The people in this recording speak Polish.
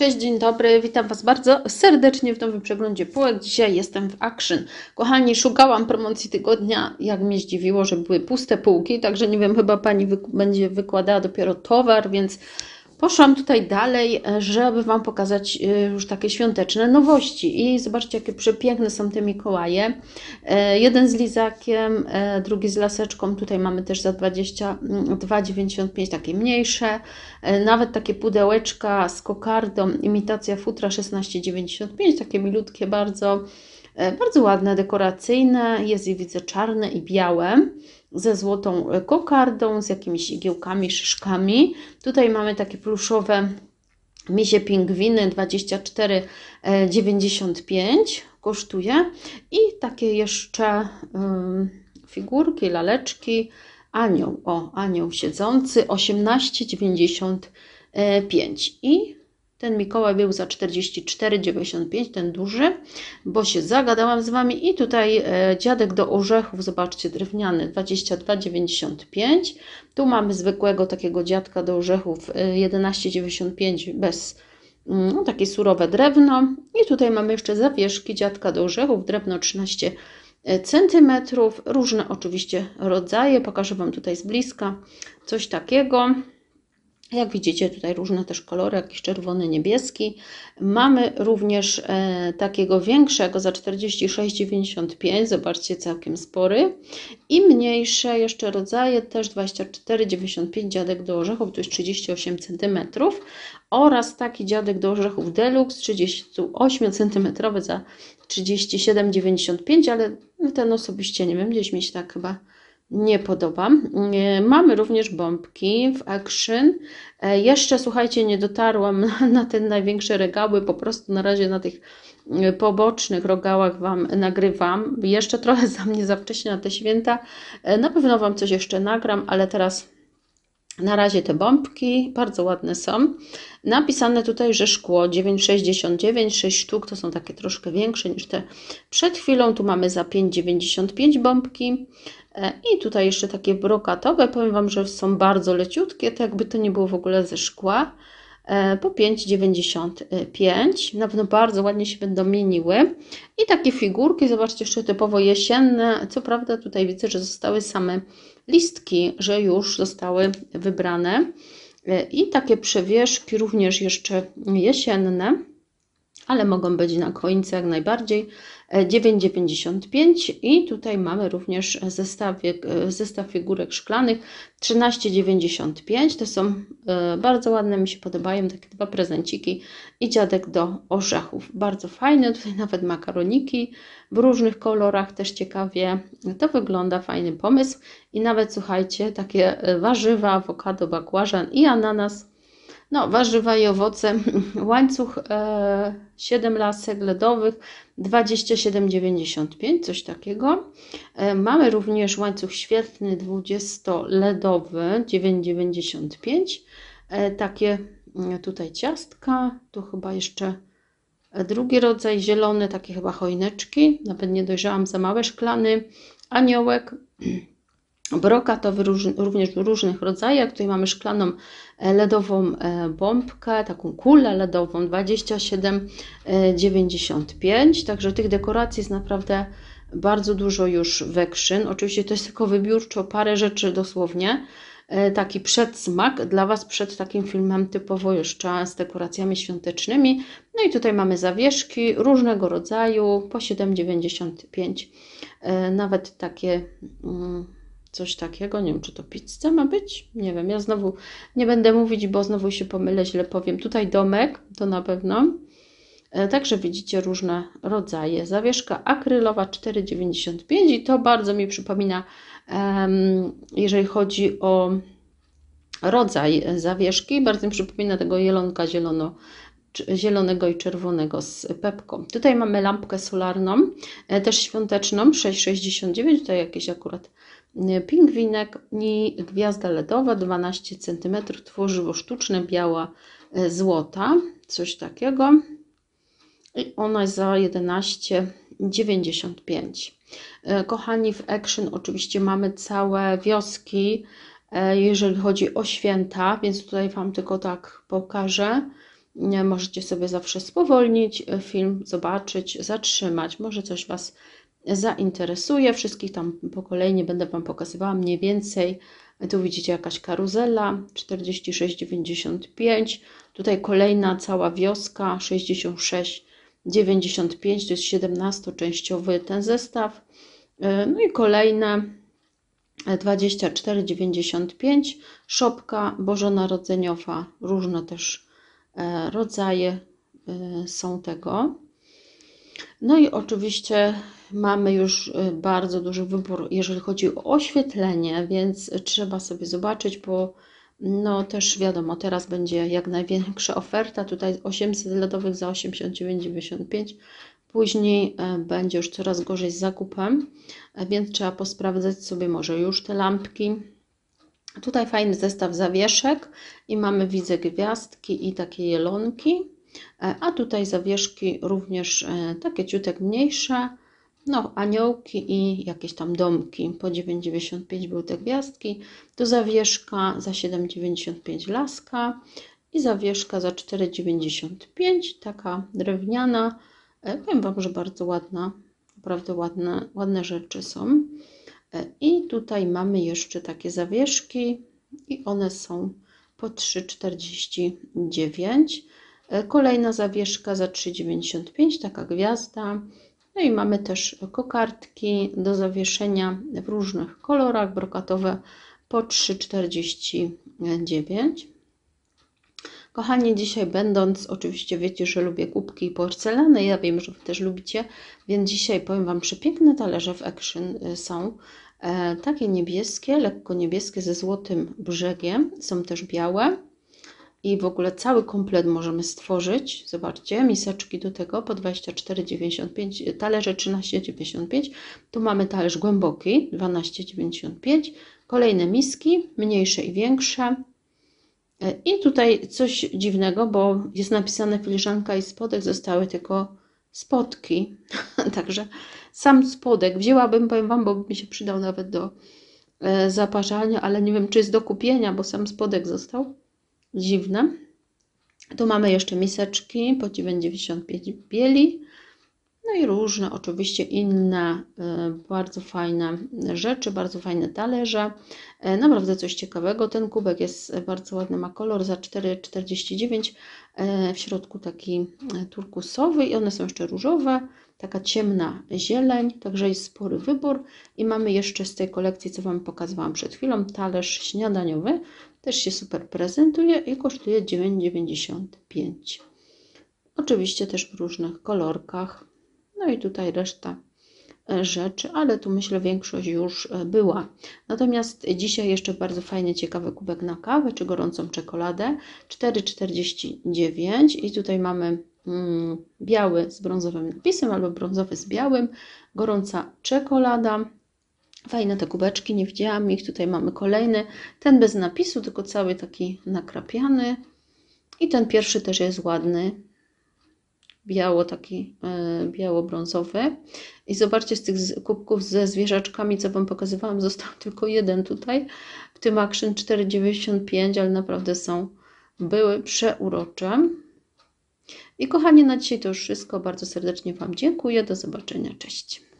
Cześć, dzień dobry, witam Was bardzo serdecznie w nowym przeglądzie półek. Dzisiaj jestem w Action. Kochani, szukałam promocji tygodnia, jak mnie zdziwiło, że były puste półki, także nie wiem, chyba Pani będzie wykładała dopiero towar, więc Poszłam tutaj dalej, e, żeby Wam pokazać e, już takie świąteczne nowości. I zobaczcie, jakie przepiękne są te Mikołaje. E, jeden z lizakiem, drugi z laseczką. Tutaj mamy też za 22,95 mm, takie mniejsze. Nawet takie pudełeczka z kokardą, imitacja futra 16,95, takie milutkie bardzo. E, bardzo ładne, dekoracyjne, jest je widzę czarne i białe, ze złotą e, kokardą, z jakimiś igiełkami, szyszkami. Tutaj mamy takie pluszowe misie pingwiny 24,95 e, kosztuje i takie jeszcze um, figurki, laleczki, anioł, o anioł siedzący 18,95 i ten Mikołaj był za 44,95, ten duży, bo się zagadałam z Wami. I tutaj e, dziadek do orzechów, zobaczcie, drewniany 22,95. Tu mamy zwykłego takiego dziadka do orzechów 11,95 e, bez mm, no, takie surowe drewno. I tutaj mamy jeszcze zawieszki dziadka do orzechów, drewno 13 e, cm, różne oczywiście rodzaje. Pokażę Wam tutaj z bliska coś takiego. Jak widzicie, tutaj różne też kolory, jakiś czerwony, niebieski. Mamy również e, takiego większego za 46,95, zobaczcie, całkiem spory. I mniejsze jeszcze rodzaje, też 24,95 dziadek do orzechów, to jest 38 cm. Oraz taki dziadek do orzechów Deluxe, 38 cm za 37,95, ale no ten osobiście nie wiem, gdzieś mi się tak chyba nie podoba. E, mamy również bombki w action. E, jeszcze słuchajcie, nie dotarłam na ten największe regały, po prostu na razie na tych e, pobocznych rogałach Wam nagrywam. Jeszcze trochę za mnie za wcześnie na te święta. Na pewno Wam coś jeszcze nagram, ale teraz na razie te bombki bardzo ładne są. Napisane tutaj, że szkło 9,69, 6 sztuk, to są takie troszkę większe niż te przed chwilą. Tu mamy za 5,95 bombki. E, I tutaj jeszcze takie brokatowe. Powiem Wam, że są bardzo leciutkie, tak jakby to nie było w ogóle ze szkła. E, po 5,95. Na pewno bardzo ładnie się będą mieniły. I takie figurki, zobaczcie, jeszcze typowo jesienne. Co prawda tutaj widzę, że zostały same listki, że już zostały wybrane. E, I takie przewieszki również jeszcze jesienne ale mogą być na końcu jak najbardziej. 9,95 e, i tutaj mamy również zestaw, e, zestaw figurek szklanych 13,95. To są e, bardzo ładne, mi się podobają takie dwa prezenciki i dziadek do orzechów. Bardzo fajne, tutaj nawet makaroniki w różnych kolorach, też ciekawie. To wygląda fajny pomysł i nawet słuchajcie, takie warzywa, awokado, bakłażan i ananas no, warzywa i owoce, łańcuch e, 7 lasek LEDowych 27,95, coś takiego. E, mamy również łańcuch świetny 20-LEDowy 9,95. E, takie mm, tutaj ciastka, tu chyba jeszcze e, drugi rodzaj zielony, takie chyba choineczki, nawet nie dojrzałam za małe szklany, aniołek. broka w róż, również w różnych rodzajach. Tutaj mamy szklaną e, LEDową e, bombkę, taką kulę LEDową 27,95. E, Także tych dekoracji jest naprawdę bardzo dużo już wekrzyn. Oczywiście to jest tylko wybiórczo parę rzeczy dosłownie. Taki przedsmak dla Was przed takim filmem typowo jeszcze z dekoracjami świątecznymi. No i tutaj mamy zawieszki różnego rodzaju po 7,95. Nawet takie mm, coś takiego. Nie wiem, czy to pizza ma być? Nie wiem, ja znowu nie będę mówić, bo znowu się pomylę, źle powiem. Tutaj domek, to na pewno. E, także widzicie różne rodzaje. Zawieszka akrylowa 4,95 i to bardzo mi przypomina, jeżeli chodzi o rodzaj zawieszki, bardzo mi przypomina tego jelonka zielono zielonego i czerwonego z pepką. Tutaj mamy lampkę solarną, e, też świąteczną, 6,69, tutaj jakieś akurat Y, pingwinek i gwiazda LEDowa 12 cm tworzyło sztuczne biała y, złota, coś takiego. I ona jest za 11,95. Y, kochani, w Action oczywiście mamy całe wioski, jeżeli chodzi o święta, więc tutaj Wam tylko tak pokażę. Możecie sobie zawsze spowolnić film, zobaczyć, zatrzymać, może coś Was zainteresuje. Wszystkich tam po kolei nie będę Wam pokazywała, mniej więcej. Tu widzicie jakaś karuzela 46,95. Tutaj kolejna cała wioska 66,95. To jest 17-częściowy ten zestaw. E, no i kolejne 24,95. E, Szopka bożonarodzeniowa. Różne też e, rodzaje są tego. No i oczywiście mamy już y, bardzo duży wybór, jeżeli chodzi o oświetlenie, więc trzeba sobie zobaczyć, bo no też wiadomo, teraz będzie jak największa oferta, tutaj 800 LEDowych za 89,95 Później e, będzie już coraz gorzej z zakupem, e, więc trzeba posprawdzać sobie może już te lampki. Tutaj fajny zestaw zawieszek i mamy widzę gwiazdki i takie jelonki. E, a tutaj zawieszki również takie ciutek mniejsze, no, aniołki i jakieś tam domki. Po 9,95 były te gwiazdki. to zawieszka za 7,95 laska i zawieszka za 4,95. Taka drewniana. E, powiem Wam, że bardzo ładna. Naprawdę ładne, ładne rzeczy są. E, I tutaj mamy jeszcze takie zawieszki i one są po 3,49. E, kolejna zawieszka za 3,95, taka gwiazda. No i mamy też kokardki do zawieszenia w różnych kolorach, brokatowe po 3,49. Kochani, dzisiaj będąc, oczywiście wiecie, że lubię kubki i porcelany, ja wiem, że Wy też lubicie, więc dzisiaj powiem Wam, przepiękne talerze w Action y, są. E, takie niebieskie, lekko niebieskie ze złotym brzegiem, są też białe i w ogóle cały komplet możemy stworzyć. Zobaczcie, miseczki do tego po 24,95, talerze 13,95. Tu mamy talerz głęboki 12,95. Kolejne miski, mniejsze i większe. I tutaj coś dziwnego, bo jest napisane filiżanka i spodek, zostały tylko spodki. Także sam spodek wzięłabym, powiem Wam, bo mi się przydał nawet do e, zaparzania, ale nie wiem, czy jest do kupienia, bo sam spodek został dziwne. Tu mamy jeszcze miseczki po 95 bieli. No i różne, oczywiście inne, y, bardzo fajne rzeczy, bardzo fajne talerze. Y, naprawdę coś ciekawego. Ten kubek jest bardzo ładny, ma kolor za 4,49. Y, w środku taki turkusowy i one są jeszcze różowe taka ciemna zieleń, także jest spory wybór. I mamy jeszcze z tej kolekcji, co Wam pokazywałam przed chwilą, talerz śniadaniowy. Też się super prezentuje i kosztuje 9,95. Oczywiście też w różnych kolorkach. No i tutaj reszta e, rzeczy, ale tu myślę większość już e, była. Natomiast dzisiaj jeszcze bardzo fajnie ciekawy kubek na kawę czy gorącą czekoladę. 4,49 i tutaj mamy Mm, biały z brązowym napisem albo brązowy z białym, gorąca czekolada. Fajne te kubeczki, nie widziałam ich. Tutaj mamy kolejny, ten bez napisu, tylko cały taki nakrapiany. I ten pierwszy też jest ładny, biało, taki e, biało-brązowy. I zobaczcie, z tych kubków ze zwierzaczkami, co Wam pokazywałam, został tylko jeden tutaj, w tym Action 4,95, ale naprawdę są, były przeurocze. I kochani, na dzisiaj to już wszystko. Bardzo serdecznie Wam dziękuję. Do zobaczenia. Cześć.